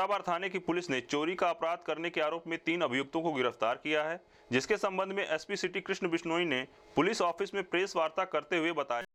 जोराबार थाने की पुलिस ने चोरी का अपराध करने के आरोप में तीन अभियुक्तों को गिरफ्तार किया है जिसके संबंध में एसपी सिटी कृष्ण बिश्नोई ने पुलिस ऑफिस में प्रेस वार्ता करते हुए बताया